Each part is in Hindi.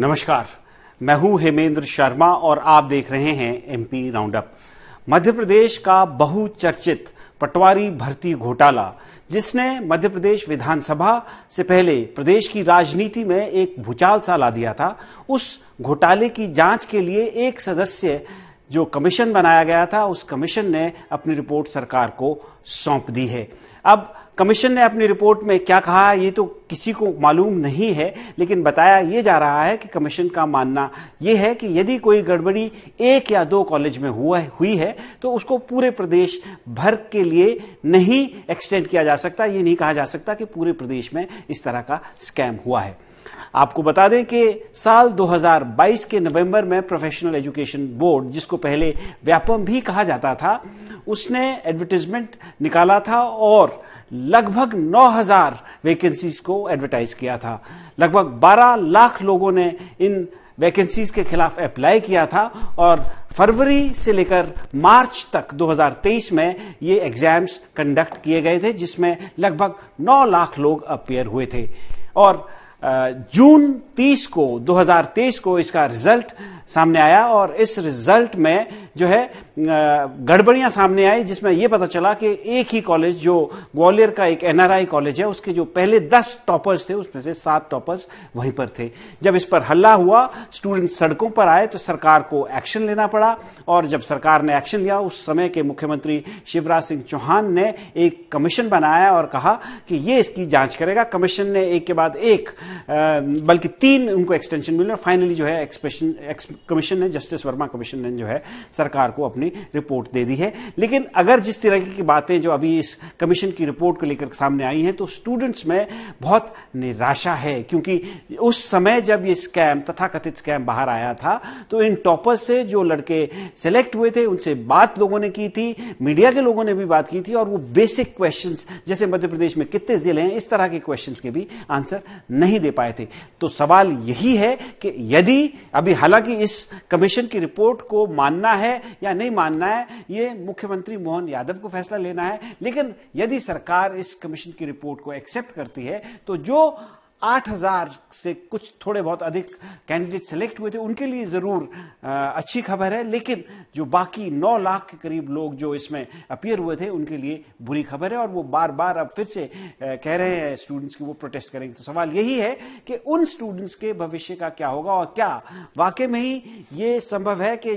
नमस्कार मैं हूं हेमेंद्र शर्मा और आप देख रहे हैं एमपी राउंडअप मध्य प्रदेश का बहुचर्चित पटवारी भर्ती घोटाला जिसने मध्य प्रदेश विधानसभा से पहले प्रदेश की राजनीति में एक भूचाल सा ला दिया था उस घोटाले की जांच के लिए एक सदस्य जो कमीशन बनाया गया था उस कमीशन ने अपनी रिपोर्ट सरकार को सौंप दी है अब कमीशन ने अपनी रिपोर्ट में क्या कहा ये तो किसी को मालूम नहीं है लेकिन बताया ये जा रहा है कि कमीशन का मानना ये है कि यदि कोई गड़बड़ी एक या दो कॉलेज में हुआ हुई है तो उसको पूरे प्रदेश भर के लिए नहीं एक्सटेंड किया जा सकता ये नहीं कहा जा सकता कि पूरे प्रदेश में इस तरह का स्कैम हुआ है आपको बता दें कि साल 2022 के नवंबर में प्रोफेशनल एजुकेशन बोर्ड जिसको पहले व्यापम भी कहा जाता था उसने एडवर्टिजमेंट निकाला था और लगभग 9000 वैकेंसीज को एडवर्टाइज किया था लगभग 12 लाख लोगों ने इन वैकेंसीज के खिलाफ अप्लाई किया था और फरवरी से लेकर मार्च तक 2023 में ये एग्जाम्स कंडक्ट किए गए थे जिसमें लगभग 9 लाख लोग अपेयर हुए थे और जून 30 को 2023 को इसका रिजल्ट सामने आया और इस रिजल्ट में जो है गड़बड़ियां सामने आई जिसमें यह पता चला कि एक ही कॉलेज जो ग्वालियर का एक एनआरआई कॉलेज है उसके जो पहले दस टॉपर्स थे उसमें से सात टॉपर्स वहीं पर थे जब इस पर हल्ला हुआ स्टूडेंट सड़कों पर आए तो सरकार को एक्शन लेना पड़ा और जब सरकार ने एक्शन लिया उस समय के मुख्यमंत्री शिवराज सिंह चौहान ने एक कमीशन बनाया और कहा कि ये इसकी जांच करेगा कमीशन ने एक के बाद एक बल्कि तीन उनको एक्सटेंशन मिले और फाइनली जो है एक्सप्रेशन कमीशन ने जस्टिस वर्मा कमीशन ने जो है सरकार को अपनी रिपोर्ट दे दी है लेकिन अगर जिस तरह की बातें जो अभी इस कमीशन की रिपोर्ट को लेकर सामने आई हैं तो स्टूडेंट्स में बहुत निराशा है क्योंकि उस समय जब ये स्कैम तथा कथित स्कैम बाहर आया था तो इन टॉपर्स से जो लड़के सेलेक्ट हुए थे उनसे बात लोगों ने की थी मीडिया के लोगों ने भी बात की थी और वो बेसिक क्वेश्चंस जैसे मध्य प्रदेश में कितने जिले हैं इस तरह के क्वेश्चंस के भी आंसर नहीं नहीं दे पाए थे तो सवाल यही है कि यदि अभी हालांकि इस कमीशन की रिपोर्ट को मानना है या नहीं मानना है ये मुख्यमंत्री मोहन यादव को फैसला लेना है लेकिन यदि सरकार इस कमीशन की रिपोर्ट को एक्सेप्ट करती है तो जो 8000 से कुछ थोड़े बहुत अधिक कैंडिडेट सेलेक्ट हुए थे उनके लिए ज़रूर अच्छी खबर है लेकिन जो बाकी 9 लाख के करीब लोग जो इसमें अपियर हुए थे उनके लिए बुरी खबर है और वो बार बार अब फिर से कह रहे हैं स्टूडेंट्स की वो प्रोटेस्ट करेंगे तो सवाल यही है कि उन स्टूडेंट्स के भविष्य का क्या होगा और क्या वाकई में ही ये संभव है कि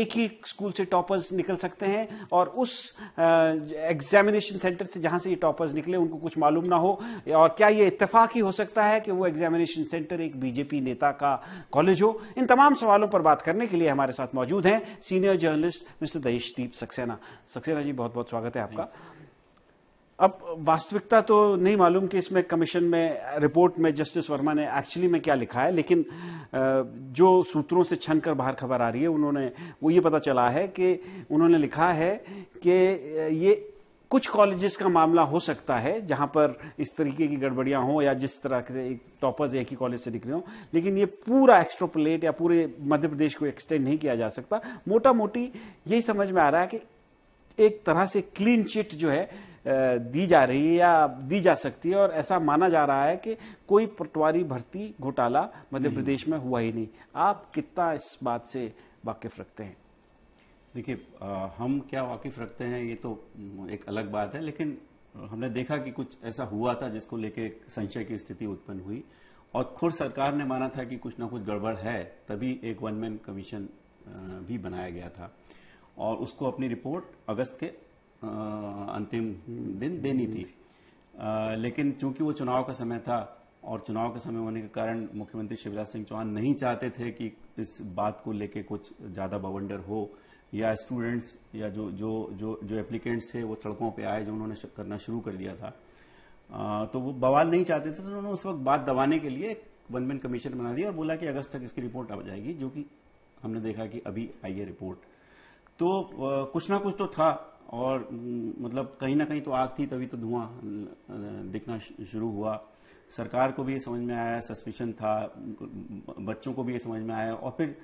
एक ही स्कूल से टॉपर्स निकल सकते हैं और उस एग्जामिनेशन सेंटर से जहां से ये टॉपर्स निकले उनको कुछ मालूम ना हो और क्या ये इतफाक ही हो सकता सकता है कि वो एग्जामिनेशन सेंटर एक बीजेपी नेता का कॉलेज हो इन तमाम सवालों पर बात करने के लिए हमारे साथ मौजूद हैं सीनियर जर्नलिस्ट मिस्टर दहेशदीप सक्सेना सक्सेना जी बहुत बहुत स्वागत है आपका अब वास्तविकता तो नहीं मालूम कि इसमें कमीशन में रिपोर्ट में जस्टिस वर्मा ने एक्चुअली में क्या लिखा है लेकिन जो सूत्रों से छन कर बाहर खबर आ रही है उन्होंने वो ये पता चला है कि उन्होंने लिखा है कि ये कुछ कॉलेजेस का मामला हो सकता है जहां पर इस तरीके की गड़बड़ियां हों या जिस तरह से एक टॉपर्स एक ही कॉलेज से निकले हों लेकिन ये पूरा एक्स्ट्रोपलेट या पूरे मध्य प्रदेश को एक्सटेंड नहीं किया जा सकता मोटा मोटी यही समझ में आ रहा है कि एक तरह से क्लीन चिट जो है दी जा रही है या दी जा सकती है और ऐसा माना जा रहा है कि कोई पटवारी भर्ती घोटाला मध्य प्रदेश हम्म। में हुआ ही नहीं आप कितना इस बात से वाकिफ रखते हैं देखिए हम क्या वाकिफ रखते हैं ये तो एक अलग बात है लेकिन हमने देखा कि कुछ ऐसा हुआ था जिसको लेके संशय की स्थिति उत्पन्न हुई और खुद सरकार ने माना था कि कुछ ना कुछ गड़बड़ है तभी एक वन मैन कमीशन भी बनाया गया था और उसको अपनी रिपोर्ट अगस्त के अंतिम दिन देनी थी लेकिन चूंकि वो चुनाव का समय था और चुनाव के समय होने के कारण मुख्यमंत्री शिवराज सिंह चौहान नहीं चाहते थे कि इस बात को लेके कुछ ज्यादा बवंडर हो या स्टूडेंट्स या जो जो जो जो एप्लीकेंट्स थे वो सड़कों पे आए जो उन्होंने करना शुरू कर दिया था आ, तो वो बवाल नहीं चाहते थे तो उन्होंने उस वक्त बात दबाने के लिए वन मैन कमीशन बना दिया और बोला कि अगस्त तक इसकी रिपोर्ट आ जाएगी जो कि हमने देखा कि अभी आई है रिपोर्ट तो आ, कुछ ना कुछ तो था और मतलब कहीं ना कहीं तो आग थी तभी तो धुआं दिखना शुरू हुआ सरकार को भी ये समझ में आया सस्पिशन था बच्चों को भी ये समझ में आया और फिर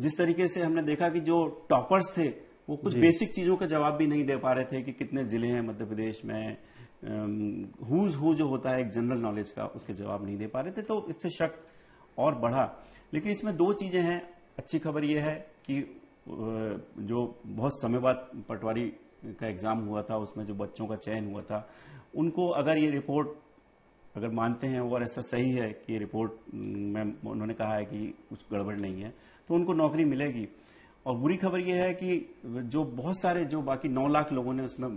जिस तरीके से हमने देखा कि जो टॉपर्स थे वो कुछ बेसिक चीजों का जवाब भी नहीं दे पा रहे थे कि कितने जिले हैं मध्य प्रदेश में हुज हु जो होता है एक जनरल नॉलेज का उसके जवाब नहीं दे पा रहे थे तो इससे शक और बढ़ा लेकिन इसमें दो चीजें हैं अच्छी खबर यह है कि जो बहुत समय बाद पटवारी का एग्जाम हुआ था उसमें जो बच्चों का चयन हुआ था उनको अगर ये रिपोर्ट अगर मानते हैं और ऐसा सही है कि रिपोर्ट में उन्होंने कहा है कि कुछ गड़बड़ नहीं है तो उनको नौकरी मिलेगी और बुरी खबर यह है कि जो बहुत सारे जो बाकी नौ लाख लोगों ने उसमें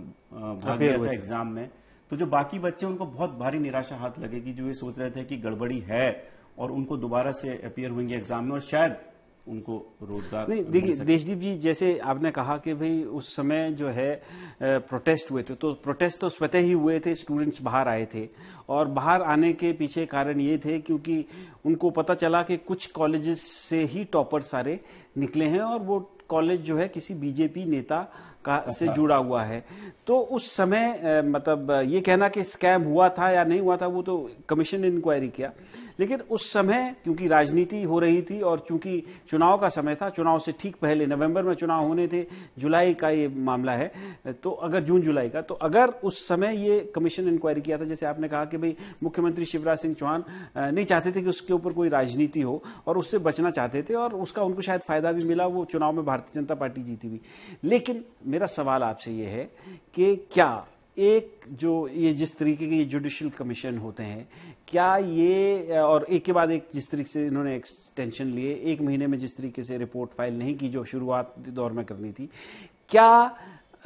भाग लिया था एग्जाम में तो जो बाकी बच्चे उनको बहुत भारी निराशा हाथ लगेगी जो ये सोच रहे थे कि गड़बड़ी है और उनको दोबारा से अपियर होंगे एग्जाम में और शायद उनको रोजगार नहीं देखिए देशदीप जी जैसे आपने कहा कि भाई उस समय जो है प्रोटेस्ट हुए थे तो प्रोटेस्ट तो स्वतः ही हुए थे स्टूडेंट्स बाहर आए थे और बाहर आने के पीछे कारण ये थे क्योंकि उनको पता चला कि कुछ कॉलेजेस से ही टॉपर सारे निकले हैं और वो कॉलेज जो है किसी बीजेपी नेता का से अच्छा। जुड़ा हुआ है तो उस समय मतलब ये कहना कि स्कैम हुआ था या नहीं हुआ था वो तो कमीशन ने इंक्वायरी किया लेकिन उस समय क्योंकि राजनीति हो रही थी और चूंकि चुनाव का समय था चुनाव से ठीक पहले नवंबर में चुनाव होने थे जुलाई का ये मामला है तो अगर जून जुलाई का तो अगर उस समय ये कमीशन इंक्वायरी किया था जैसे आपने कहा कि भाई मुख्यमंत्री शिवराज सिंह चौहान नहीं चाहते थे कि उसके ऊपर कोई राजनीति हो और उससे बचना चाहते थे और उसका उनको शायद फायदा भी मिला वो चुनाव में भारतीय जनता पार्टी जीती भी लेकिन मेरा सवाल आपसे ये है कि क्या एक जो ये जिस तरीके के जुडिशल कमीशन होते हैं क्या ये और एक के बाद एक जिस तरीके से इन्होंने एक्सटेंशन लिए एक महीने में जिस तरीके से रिपोर्ट फाइल नहीं की जो शुरुआत दौर में करनी थी क्या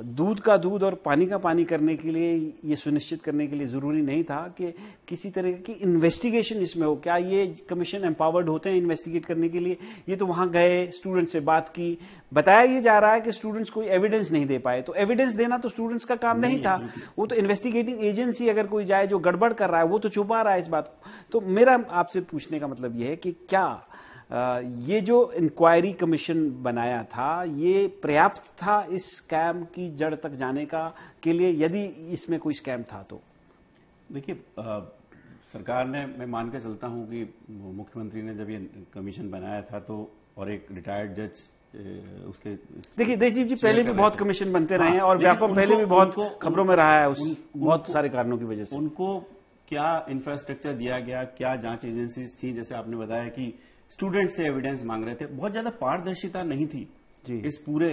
दूध का दूध और पानी का पानी करने के लिए ये सुनिश्चित करने के लिए जरूरी नहीं था कि किसी तरह की इन्वेस्टिगेशन इसमें हो क्या ये कमीशन एम्पावर्ड होते हैं इन्वेस्टिगेट करने के लिए ये तो वहां गए स्टूडेंट से बात की बताया ये जा रहा है कि स्टूडेंट्स कोई एविडेंस नहीं दे पाए तो एविडेंस देना तो स्टूडेंट्स का काम नहीं, नहीं था नहीं। वो तो इन्वेस्टिगेटिंग एजेंसी अगर कोई जाए जो गड़बड़ कर रहा है वो तो छुपा रहा है इस बात को तो मेरा आपसे पूछने का मतलब यह है कि क्या ये जो इंक्वायरी कमीशन बनाया था ये पर्याप्त था इस स्कैम की जड़ तक जाने का के लिए यदि इसमें कोई स्कैम था तो देखिए सरकार ने मैं मान के चलता हूं कि मुख्यमंत्री ने जब ये कमीशन बनाया था तो और एक रिटायर्ड जज उसके देखिए देशजीत जी पहले भी बहुत कमीशन बनते हाँ, रहे हैं और व्यापक पहले भी बहुत खबरों में रहा है उस बहुत सारे कारणों की वजह से उनको क्या इंफ्रास्ट्रक्चर दिया गया क्या जांच एजेंसीज थी जैसे आपने बताया कि स्टूडेंट से एविडेंस मांग रहे थे बहुत ज्यादा पारदर्शिता नहीं थी जी। इस पूरे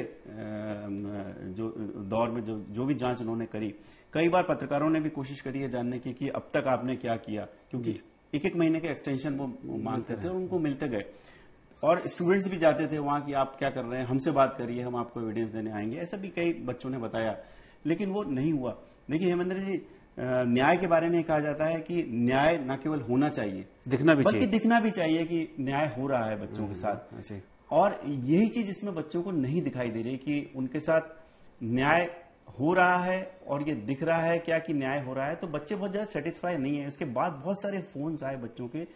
जो दौर में जो जो भी जांच उन्होंने करी कई बार पत्रकारों ने भी कोशिश करी है जानने की कि अब तक आपने क्या किया क्योंकि एक एक महीने के एक्सटेंशन वो मांगते थे और उनको मिलते गए और स्टूडेंट्स भी जाते थे वहां कि आप क्या कर रहे हैं हमसे बात करिए हम आपको एविडेंस देने आएंगे ऐसा भी कई बच्चों ने बताया लेकिन वो नहीं हुआ देखिए हेमंद्र जी न्याय के बारे में कहा जाता है कि न्याय न केवल होना चाहिए दिखना भी बल्कि दिखना भी चाहिए कि न्याय हो रहा है बच्चों के हम्म, साथ हम्म, और यही चीज इसमें बच्चों को नहीं दिखाई दे रही कि उनके साथ न्याय हो रहा है और ये दिख रहा है क्या कि न्याय हो रहा है तो बच्चे बहुत ज्यादा सेटिस्फाई नहीं है इसके बाद बहुत सारे फोन आए बच्चों के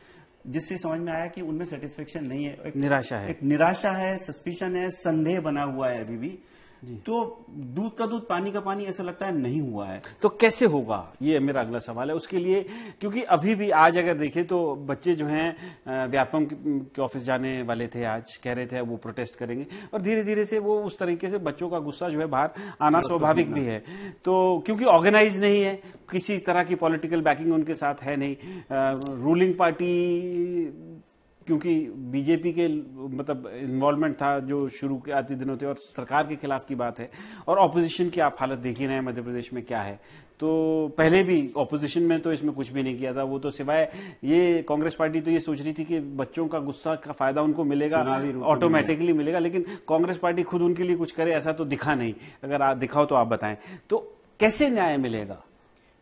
जिससे समझ में आया कि उनमें सेटिस्फेक्शन नहीं है एक निराशा है एक निराशा है सस्पिशन है संदेह बना हुआ है अभी भी तो दूध का दूध पानी का पानी ऐसा लगता है नहीं हुआ है तो कैसे होगा ये मेरा अगला सवाल है उसके लिए क्योंकि अभी भी आज अगर देखें तो बच्चे जो हैं व्यापम के ऑफिस जाने वाले थे आज कह रहे थे वो प्रोटेस्ट करेंगे और धीरे धीरे से वो उस तरीके से बच्चों का गुस्सा जो है बाहर आना स्वाभाविक भी है तो क्योंकि ऑर्गेनाइज नहीं है किसी तरह की पॉलिटिकल बैकिंग उनके साथ है नहीं रूलिंग पार्टी क्योंकि बीजेपी के मतलब इन्वॉल्वमेंट था जो शुरू के आते दिनों थे और सरकार के खिलाफ की बात है और ऑपोजिशन की आप हालत देख ही रहे हैं मध्य प्रदेश में क्या है तो पहले भी ऑपोजिशन में तो इसमें कुछ भी नहीं किया था वो तो सिवाय ये कांग्रेस पार्टी तो ये सोच रही थी कि बच्चों का गुस्सा का फायदा उनको मिलेगा ऑटोमेटिकली मिलेगा लेकिन कांग्रेस पार्टी खुद उनके लिए कुछ करे ऐसा तो दिखा नहीं अगर आप दिखाओ तो आप बताएं तो कैसे न्याय मिलेगा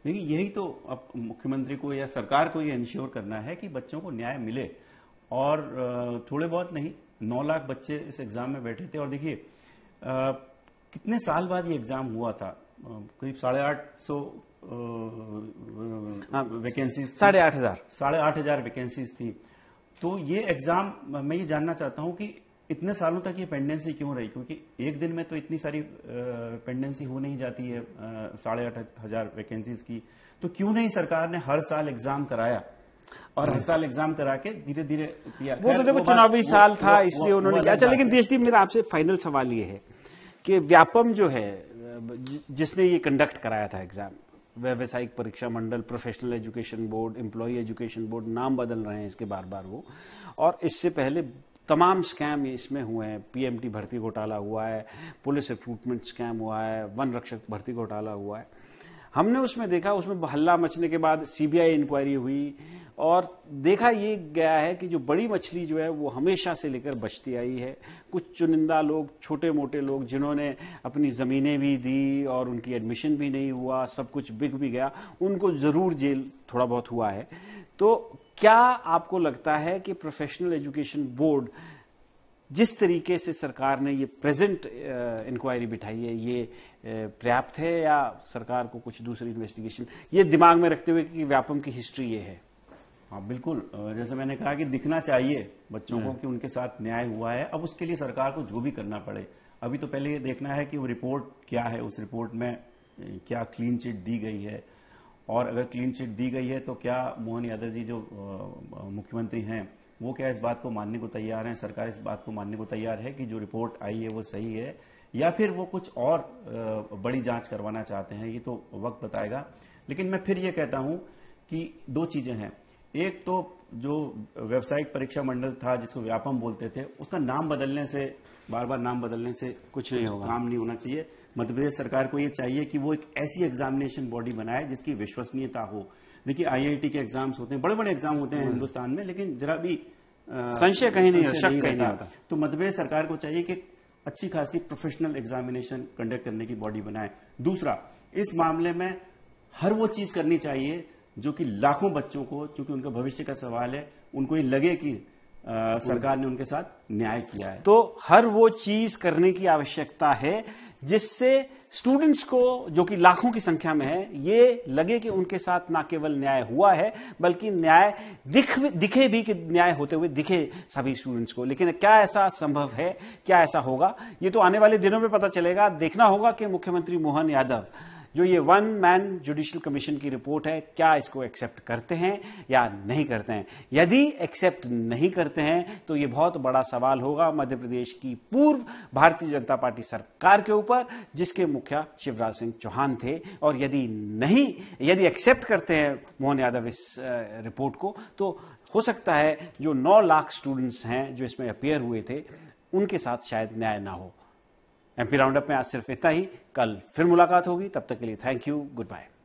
देखिए यही तो अब मुख्यमंत्री को या सरकार को ये इंश्योर करना है कि बच्चों को न्याय मिले और थोड़े बहुत नहीं नौ लाख बच्चे इस एग्जाम में बैठे थे और देखिए कितने साल बाद ये एग्जाम हुआ था करीब साढ़े आठ सौ वैकेंसीज हाँ, साढ़े आठ हजार साढ़े आठ हजार वैकेंसीज थी तो ये एग्जाम मैं ये जानना चाहता हूं कि इतने सालों तक ये पेंडेंसी क्यों रही क्योंकि एक दिन में तो इतनी सारी पेंडेंसी हो नहीं जाती है साढ़े आठ हजार वैकेंसीज की तो क्यों नहीं सरकार ने हर साल एग्जाम कराया और हर साल एग्जाम करा के धीरे धीरे वो तो देखो चुनावी साल था इसलिए उन्होंने अच्छा लेकिन देशदीप मेरा आपसे फाइनल सवाल ये है कि व्यापम जो है जिसने ये कंडक्ट कराया था एग्जाम व्यावसायिक परीक्षा मंडल professional education board employ education board नाम बदल रहे हैं इसके बार बार वो और इससे पहले तमाम स्कैम इसमें हुए हैं पीएमटी भर्ती घोटाला हुआ है पुलिस रिक्रूटमेंट स्कैम हुआ है वन रक्षक भर्ती घोटाला हुआ है हमने उसमें देखा उसमें हल्ला मचने के बाद सीबीआई इंक्वायरी हुई और देखा ये गया है कि जो बड़ी मछली जो है वो हमेशा से लेकर बचती आई है कुछ चुनिंदा लोग छोटे मोटे लोग जिन्होंने अपनी ज़मीनें भी दी और उनकी एडमिशन भी नहीं हुआ सब कुछ बिक भी गया उनको ज़रूर जेल थोड़ा बहुत हुआ है तो क्या आपको लगता है कि प्रोफेशनल एजुकेशन बोर्ड जिस तरीके से सरकार ने ये प्रेजेंट इंक्वायरी uh, बिठाई है ये uh, पर्याप्त है या सरकार को कुछ दूसरी इन्वेस्टिगेशन ये दिमाग में रखते हुए कि व्यापम की हिस्ट्री ये है हाँ बिल्कुल जैसे मैंने कहा कि दिखना चाहिए बच्चों को हाँ। कि उनके साथ न्याय हुआ है अब उसके लिए सरकार को जो भी करना पड़े अभी तो पहले ये देखना है कि वो रिपोर्ट क्या है उस रिपोर्ट में क्या क्लीन चिट दी गई है और अगर क्लीन चिट दी गई है तो क्या मोहन यादव जी जो मुख्यमंत्री हैं वो क्या इस बात को मानने को तैयार हैं सरकार इस बात को मानने को तैयार है कि जो रिपोर्ट आई है वो सही है या फिर वो कुछ और बड़ी जांच करवाना चाहते हैं ये तो वक्त बताएगा लेकिन मैं फिर ये कहता हूं कि दो चीजें हैं एक तो जो व्यावसायिक परीक्षा मंडल था जिसको व्यापम बोलते थे उसका नाम बदलने से बार बार नाम बदलने से कुछ नहीं होगा काम नहीं होना चाहिए मध्यप्रदेश सरकार को ये चाहिए कि वो एक ऐसी एग्जामिनेशन बॉडी बनाए जिसकी विश्वसनीयता हो देखिए आईआईटी के एग्जाम्स होते हैं बड़े बड़े एग्जाम होते हैं हम्म। हिंदुस्तान में लेकिन जरा भी संशय कहीं नहीं, शक कहीं नहीं होता तो मध्यप्रदेश सरकार को चाहिए कि अच्छी खासी प्रोफेशनल एग्जामिनेशन कंडक्ट करने की बॉडी बनाए दूसरा इस मामले में हर वो चीज करनी चाहिए जो कि लाखों बच्चों को चूंकि उनका भविष्य का सवाल है उनको ये लगे कि आ, सरकार ने उनके साथ न्याय किया है तो हर वो चीज करने की आवश्यकता है जिससे स्टूडेंट्स को जो कि लाखों की संख्या में है ये लगे कि उनके साथ ना केवल न्याय हुआ है बल्कि न्याय दिख दिखे भी कि न्याय होते हुए दिखे सभी स्टूडेंट्स को लेकिन क्या ऐसा संभव है क्या ऐसा होगा ये तो आने वाले दिनों में पता चलेगा देखना होगा कि मुख्यमंत्री मोहन यादव जो ये वन मैन जुडिशल कमीशन की रिपोर्ट है क्या इसको एक्सेप्ट करते हैं या नहीं करते हैं यदि एक्सेप्ट नहीं करते हैं तो ये बहुत बड़ा सवाल होगा मध्य प्रदेश की पूर्व भारतीय जनता पार्टी सरकार के ऊपर जिसके मुखिया शिवराज सिंह चौहान थे और यदि नहीं यदि एक्सेप्ट करते हैं मोहन यादव इस रिपोर्ट को तो हो सकता है जो 9 लाख स्टूडेंट्स हैं जो इसमें अपेयर हुए थे उनके साथ शायद न्याय ना हो एमपी राउंडअप में आज सिर्फ इतना ही कल फिर मुलाकात होगी तब तक के लिए थैंक यू गुड बाय